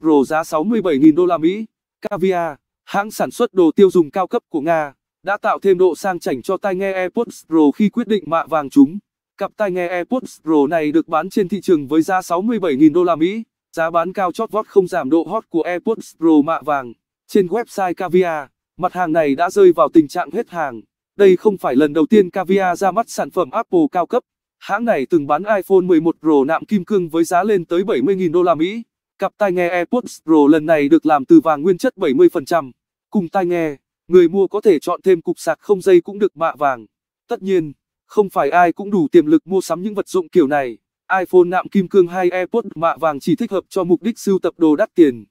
Pro giá 67.000 đô la Mỹ. Caviar, hãng sản xuất đồ tiêu dùng cao cấp của Nga, đã tạo thêm độ sang chảnh cho tai nghe AirPods Pro khi quyết định mạ vàng chúng. Cặp tai nghe AirPods Pro này được bán trên thị trường với giá 67.000 đô la Mỹ. Giá bán cao chót vót không giảm độ hot của AirPods Pro mạ vàng. Trên website Caviar, mặt hàng này đã rơi vào tình trạng hết hàng. Đây không phải lần đầu tiên Caviar ra mắt sản phẩm Apple cao cấp. Hãng này từng bán iPhone 11 Pro nạm kim cương với giá lên tới 70.000 đô la Mỹ. Cặp tai nghe AirPods Pro lần này được làm từ vàng nguyên chất 70%. Cùng tai nghe, người mua có thể chọn thêm cục sạc không dây cũng được mạ vàng. Tất nhiên, không phải ai cũng đủ tiềm lực mua sắm những vật dụng kiểu này. iPhone nạm kim cương hay AirPods mạ vàng chỉ thích hợp cho mục đích sưu tập đồ đắt tiền.